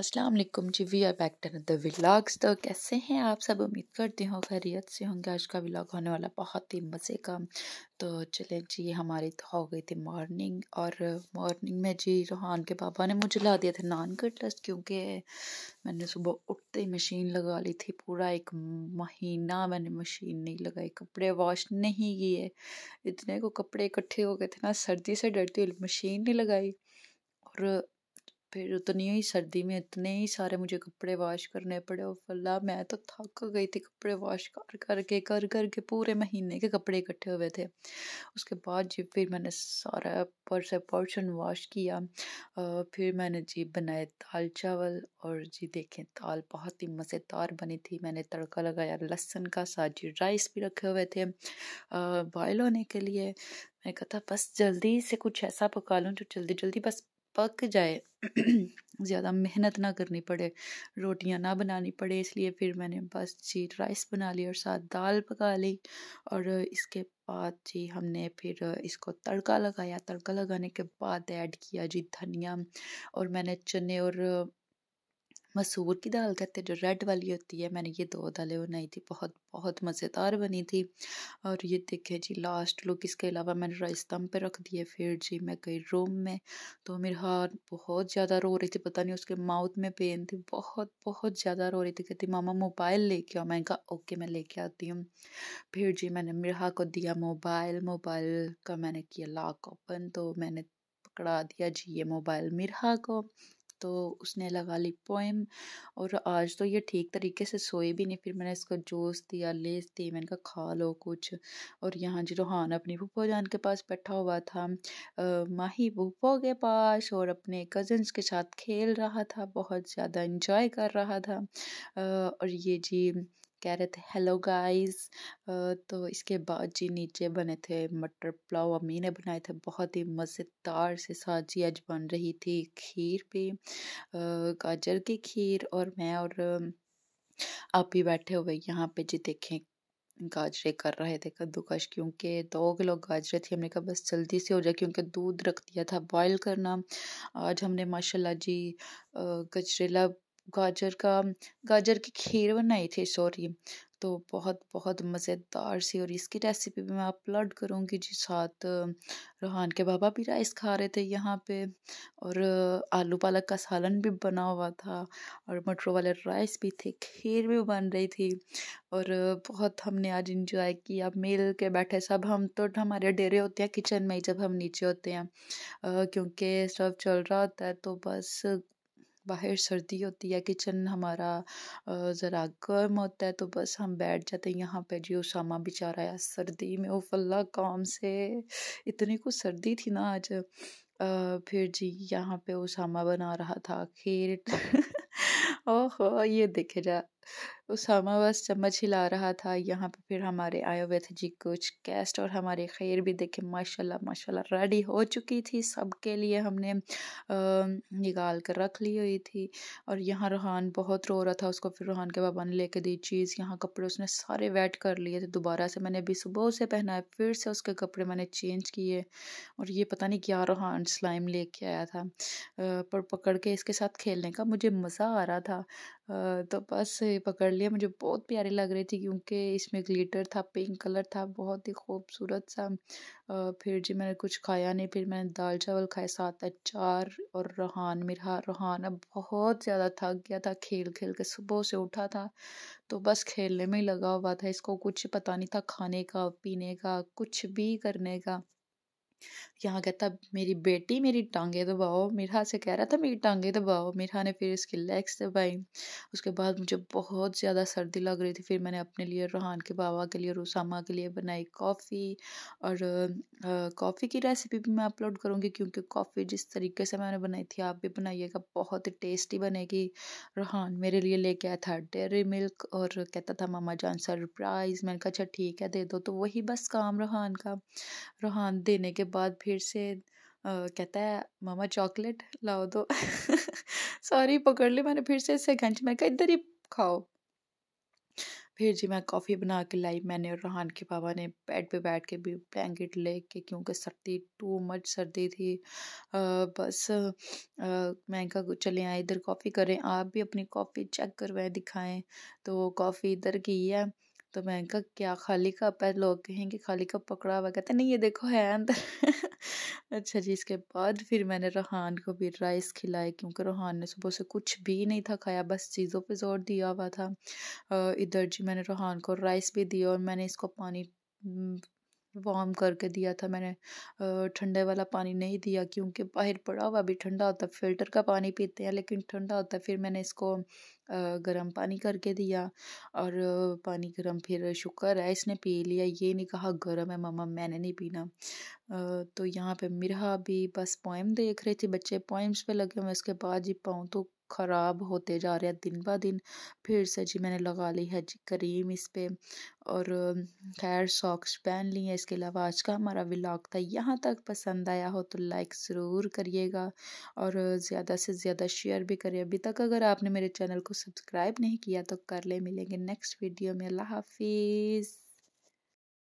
अस्सलाम वालेकुम जी we are back to the vlogs तो कैसे हैं आप सब उम्मीद करती हूँ खैरियत से होंगे आज का व्लाग होने वाला बहुत ही मज़े का तो चले जी हमारी तो हो गई थी मॉर्निंग और मॉर्निंग में जी रोहान के पापा ने मुझे ला दिया था नान कटलस क्योंकि मैंने सुबह उठते ही मशीन लगा ली थी पूरा एक महीना मैंने मशीन नहीं लगाई कपड़े वॉश नहीं किए इतने को कपड़े इकट्ठे हो गए थे ना सर्दी से डरती हुई मशीन नहीं लगाई और फिर उतनी ही सर्दी में इतने ही सारे मुझे कपड़े वॉश करने पड़े और फल्ला मैं तो थक गई थी कपड़े वॉश कर करके कर कर के पूरे महीने के कपड़े इकट्ठे हुए थे उसके बाद जी फिर मैंने सारा पर्स पोर्शन वॉश किया फिर मैंने जी बनाए दाल चावल और जी देखें दाल बहुत ही मज़ेदार बनी थी मैंने तड़का लगाया लहसन का साथ जी राइस भी रखे हुए थे बॉयल होने के लिए मैंने कहा था बस जल्दी से कुछ ऐसा पका लूँ जो जल्दी जल्दी बस पक जाए ज़्यादा मेहनत ना करनी पड़े रोटियां ना बनानी पड़े इसलिए फिर मैंने बस जी राइस बना ली और साथ दाल पका ली और इसके बाद जी हमने फिर इसको तड़का लगाया तड़का लगाने के बाद ऐड किया जी धनिया और मैंने चने और मसूर की दाल कहते हैं जो रेड वाली होती है मैंने ये दो दालें बनाई थी बहुत बहुत मज़ेदार बनी थी और ये देखें जी लास्ट लुक इसके अलावा मैंने राइस दम पे रख दिए फिर जी मैं गई रूम में तो मेरी बहुत ज़्यादा रो रही थी पता नहीं उसके माउथ में पेन थी बहुत बहुत ज़्यादा रो रही थी कहती मामा मोबाइल लेके आओ मैंने कहा ओके मैं लेके आती हूँ फिर जी मैंने मिरहा को दिया मोबाइल मोबाइल का मैंने किया लॉक ओपन तो मैंने पकड़ा दिया जी ये मोबाइल मिरहा को तो उसने लगा ली पोएम और आज तो ये ठीक तरीके से सोए भी नहीं फिर मैंने इसको जूस दिया लेस दी मैंने कहा खा लो कुछ और यहाँ जी रूहान अपनी भूपो जान के पास बैठा हुआ था आ, माही भूपो के पास और अपने कजन्स के साथ खेल रहा था बहुत ज़्यादा इंजॉय कर रहा था आ, और ये जी कह रहे थे हेलो गाइस तो इसके बाद जी नीचे बने थे मटर पुलाव अम्मी ने बनाए थे बहुत ही मज़ेदार से साजी आज बन रही थी खीर पे गाजर की खीर और मैं और आप ही बैठे हुए यहाँ पे जी देखें गाजरे कर रहे थे कद्दूकश क्योंकि दो किलो गाजरे थी हमने कहा बस जल्दी से हो जाए क्योंकि दूध रख दिया था बॉयल करना आज हमने माशाल्लाह जी गजरेला गाजर का गाजर की खीर बनाई थी सॉरी तो बहुत बहुत मज़ेदार सी और इसकी रेसिपी भी मैं अपलोड करूँगी जी साथ रोहान के बाबा भी राइस खा रहे थे यहाँ पे और आलू पालक का सालन भी बना हुआ था और मटरों वाले राइस भी थे खीर भी बन रही थी और बहुत हमने आज इंजॉय किया मिल के बैठे सब हम तो हमारे डेरे होते हैं किचन में ही जब हम नीचे होते हैं क्योंकि सब चल रहा होता है तो बस बाहर सर्दी होती है किचन हमारा ज़रा गर्म होता है तो बस हम बैठ जाते हैं यहाँ पे जी उसामा बेचारा है सर्दी में वो अल्लाह काम से इतनी कुछ सर्दी थी ना आज फिर जी यहाँ पे उसामा बना रहा था खीर ओहो ये देखे जा तो बस चम्मच हिला रहा था यहाँ पे फिर हमारे आयुर्वेद जी कुछ गेस्ट और हमारे खैर भी देखे माशाल्लाह माशाल्लाह रेडी हो चुकी थी सबके लिए हमने निकाल कर रख ली हुई थी और यहाँ रोहान बहुत रो रहा था उसको फिर रोहान के बाबा ने लेके दी चीज़ यहाँ कपड़े उसने सारे वेट कर लिए थे दोबारा से मैंने अभी सुबह उसे पहनाया फिर से उसके कपड़े मैंने चेंज किए और ये पता नहीं क्या रोहान स्लाइम ले आया था पर पकड़ के इसके साथ खेलने का मुझे मज़ा आ रहा था तो बस पकड़ लिए मुझे बहुत प्यारी लग रही थी क्योंकि इसमें ग्लिटर था पिंक कलर था बहुत ही खूबसूरत सा फिर जी मैंने कुछ खाया नहीं फिर मैंने दाल चावल खाए साथ अचार और रोहान मेरा रोहान अब बहुत ज़्यादा थक गया था खेल खेल के सुबह से उठा था तो बस खेलने में ही लगा हुआ था इसको कुछ पता नहीं था खाने का पीने का कुछ भी करने का यहाँ कहता मेरी बेटी मेरी टांगे दबाओ मीरा से कह रहा था मेरी टांगे दबाओ मीरा ने फिर इसकी लेग्स दबाई उसके बाद मुझे बहुत ज़्यादा सर्दी लग रही थी फिर मैंने अपने लिए रोहान के बाबा के लिए रोसामा के लिए बनाई कॉफ़ी और कॉफ़ी की रेसिपी भी मैं अपलोड करूँगी क्योंकि कॉफ़ी जिस तरीके से मैंने बनाई थी आप भी बनाइएगा बहुत ही टेस्टी बनेगी रोहान मेरे लिए लेके आया था डेयरी मिल्क और कहता था मामा जान सरप्राइज़ मैंने कहा अच्छा ठीक है दे दो तो वही बस काम रोहान का रोहान देने के बाद फिर से आ, कहता है मामा चॉकलेट लाओ दो सॉरी पकड़ ली मैंने फिर से इससे खींच मैं कहा इधर ही खाओ फिर जी मैं कॉफ़ी बना के लाई मैंने और रहान के पापा ने बेड पे बैठ के भी ब्लैंकेट ले के क्योंकि सर्दी टू मच सर्दी थी आ, बस आ, मैं कहा चले आए इधर कॉफ़ी करें आप भी अपनी कॉफ़ी चेक करवाएं दिखाएं तो कॉफ़ी इधर की है तो मैंने कहा क्या खाली कप है लोग कहेंगे खाली कप पकड़ा हुआ कहते नहीं ये देखो है अंदर अच्छा जी इसके बाद फिर मैंने रोहान को भी राइस खिलाए क्योंकि रोहान ने सुबह से कुछ भी नहीं था खाया बस चीज़ों पे जोर दिया हुआ था इधर जी मैंने रोहान को राइस भी दिया और मैंने इसको पानी वार्म करके दिया था मैंने ठंडे वाला पानी नहीं दिया क्योंकि बाहर पड़ा हुआ अभी ठंडा होता है फिल्टर का पानी पीते हैं लेकिन ठंडा होता है फिर मैंने इसको गर्म पानी करके दिया और पानी गर्म फिर शुक्र है इसने पी लिया ये नहीं कहा गर्म है मामा मैंने नहीं पीना तो यहाँ पे मिरहा भी बस पोइम देख रही थी बच्चे पोइम्स पे लगे हुए उसके बाद जी पाऊँ तो ख़राब होते जा रहे हैं दिन ब दिन फिर से जी मैंने लगा ली है जी करीम इस पर और खैर सॉक्स पहन ली हैं इसके अलावा आज का हमारा व्लॉग था यहाँ तक पसंद आया हो तो लाइक ज़रूर करिएगा और ज़्यादा से ज़्यादा शेयर भी करिए अभी तक अगर आपने मेरे चैनल को सब्सक्राइब नहीं किया तो कर ले मिलेंगे नेक्स्ट वीडियो में अल्लाह हाफिज़